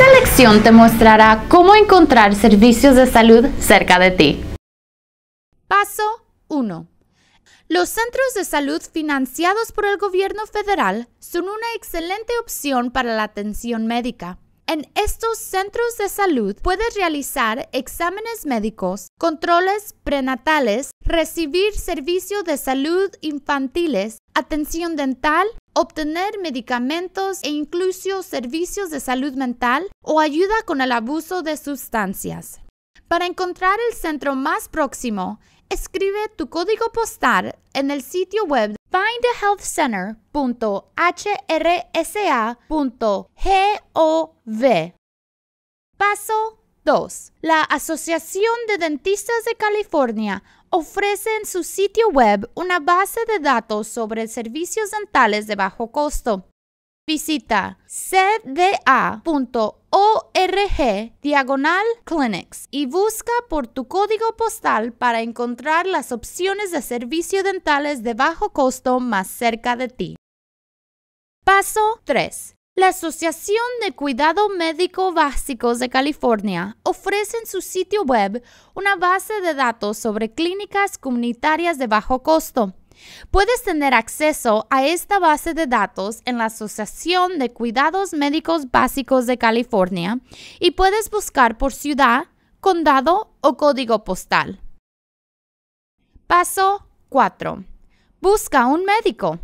Esta lección te mostrará cómo encontrar servicios de salud cerca de ti. Paso 1. Los centros de salud financiados por el gobierno federal son una excelente opción para la atención médica. En estos centros de salud puedes realizar exámenes médicos, controles prenatales, recibir servicios de salud infantiles, atención dental obtener medicamentos e incluso servicios de salud mental o ayuda con el abuso de sustancias. Para encontrar el centro más próximo, escribe tu código postal en el sitio web findahealthcenter.hrsa.gov. Paso 2. La Asociación de Dentistas de California ofrece en su sitio web una base de datos sobre servicios dentales de bajo costo. Visita cda.org diagonal clinics y busca por tu código postal para encontrar las opciones de servicios dentales de bajo costo más cerca de ti. Paso 3. La Asociación de Cuidado Médico Básicos de California ofrece en su sitio web una base de datos sobre clínicas comunitarias de bajo costo. Puedes tener acceso a esta base de datos en la Asociación de Cuidados Médicos Básicos de California y puedes buscar por ciudad, condado o código postal. Paso 4. Busca un médico.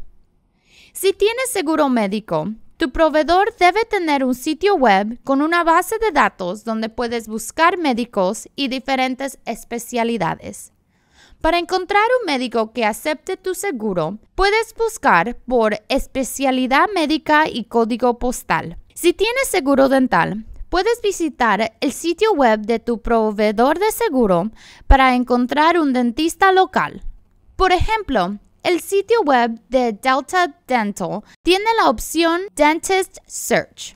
Si tienes seguro médico, tu proveedor debe tener un sitio web con una base de datos donde puedes buscar médicos y diferentes especialidades. Para encontrar un médico que acepte tu seguro, puedes buscar por especialidad médica y código postal. Si tienes seguro dental, puedes visitar el sitio web de tu proveedor de seguro para encontrar un dentista local. Por ejemplo, el sitio web de Delta Dental tiene la opción Dentist Search.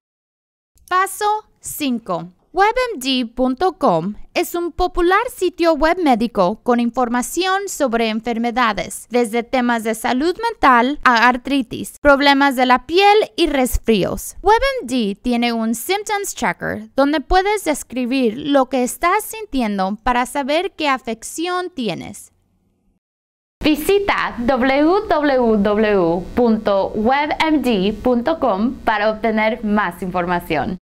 Paso 5. WebMD.com es un popular sitio web médico con información sobre enfermedades, desde temas de salud mental a artritis, problemas de la piel y resfríos. WebMD tiene un Symptoms Checker donde puedes describir lo que estás sintiendo para saber qué afección tienes. Visita www.webmd.com para obtener más información.